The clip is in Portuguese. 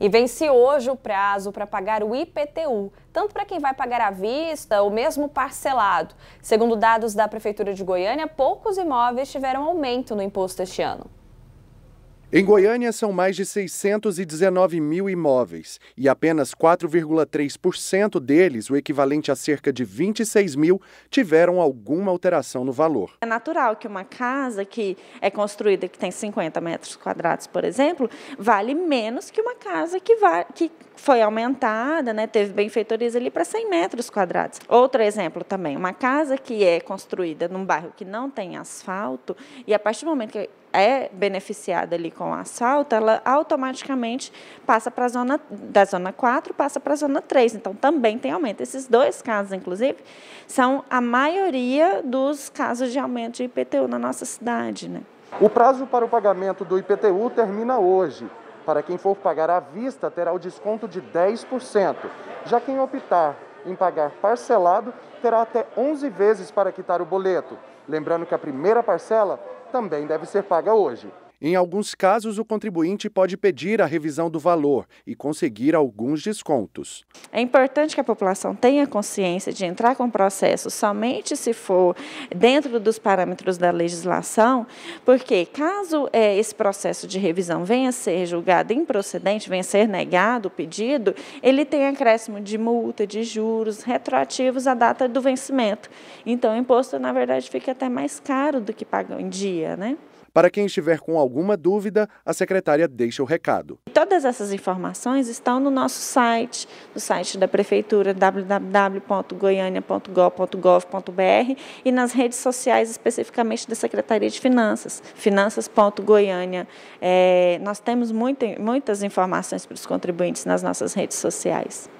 E vence hoje o prazo para pagar o IPTU, tanto para quem vai pagar à vista ou mesmo parcelado. Segundo dados da Prefeitura de Goiânia, poucos imóveis tiveram aumento no imposto este ano. Em Goiânia, são mais de 619 mil imóveis e apenas 4,3% deles, o equivalente a cerca de 26 mil, tiveram alguma alteração no valor. É natural que uma casa que é construída que tem 50 metros quadrados, por exemplo, vale menos que uma casa que, que foi aumentada, né, teve benfeitorias ali para 100 metros quadrados. Outro exemplo também, uma casa que é construída num bairro que não tem asfalto e a partir do momento que é beneficiada ali com assalto, ela automaticamente passa para a zona da zona 4, passa para a zona 3. Então também tem aumento. Esses dois casos, inclusive, são a maioria dos casos de aumento de IPTU na nossa cidade, né? O prazo para o pagamento do IPTU termina hoje. Para quem for pagar à vista, terá o desconto de 10%. Já quem optar em pagar parcelado, terá até 11 vezes para quitar o boleto. Lembrando que a primeira parcela também deve ser paga hoje. Em alguns casos, o contribuinte pode pedir a revisão do valor e conseguir alguns descontos. É importante que a população tenha consciência de entrar com o processo somente se for dentro dos parâmetros da legislação, porque caso é, esse processo de revisão venha a ser julgado improcedente, venha a ser negado o pedido, ele tem acréscimo de multa, de juros retroativos à data do vencimento. Então, o imposto, na verdade, fica até mais caro do que paga em dia, né? Para quem estiver com alguma dúvida, a secretária deixa o recado. Todas essas informações estão no nosso site, no site da Prefeitura, www.goiania.gov.br e nas redes sociais, especificamente da Secretaria de Finanças, finanças.goiania. É, nós temos muita, muitas informações para os contribuintes nas nossas redes sociais.